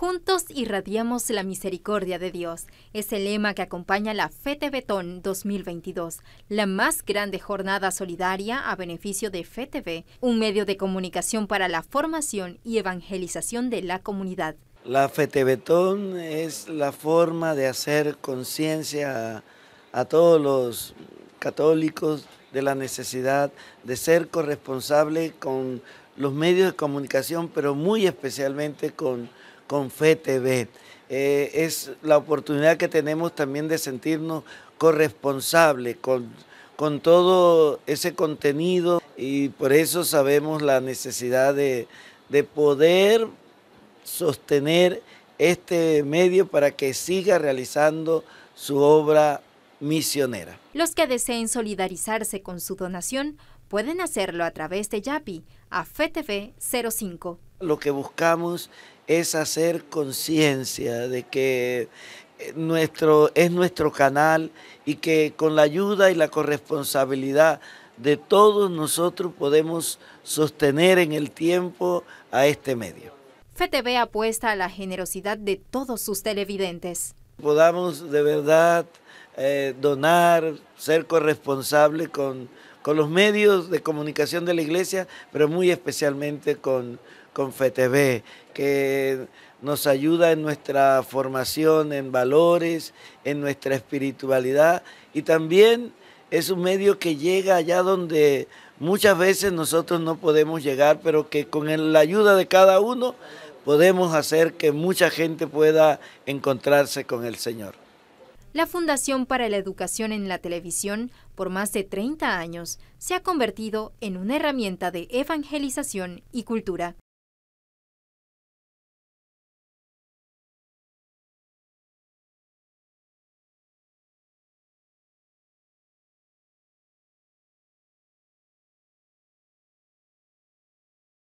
Juntos irradiamos la misericordia de Dios. Es el lema que acompaña la FETE 2022, la más grande jornada solidaria a beneficio de FETV, un medio de comunicación para la formación y evangelización de la comunidad. La FETE es la forma de hacer conciencia a, a todos los católicos de la necesidad de ser corresponsable con los medios de comunicación, pero muy especialmente con con FETV. Eh, es la oportunidad que tenemos también de sentirnos corresponsables con, todo ese contenido y por eso sabemos la necesidad de, de poder sostener este medio para que siga realizando su obra misionera. Los que deseen solidarizarse con su donación pueden hacerlo a través de YAPI a FETV 05. Lo que buscamos es hacer conciencia de que eh, nuestro, es nuestro canal y que con la ayuda y la corresponsabilidad de todos nosotros podemos sostener en el tiempo a este medio. FTV apuesta a la generosidad de todos sus televidentes. Podamos de verdad eh, donar, ser corresponsables con con los medios de comunicación de la iglesia, pero muy especialmente con, con que nos ayuda en nuestra formación, en valores, en nuestra espiritualidad y también es un medio que llega allá donde muchas veces nosotros no podemos llegar, pero que con la ayuda de cada uno podemos hacer que mucha gente pueda encontrarse con el Señor. La Fundación para la Educación en la Televisión, por más de 30 años, se ha convertido en una herramienta de evangelización y cultura.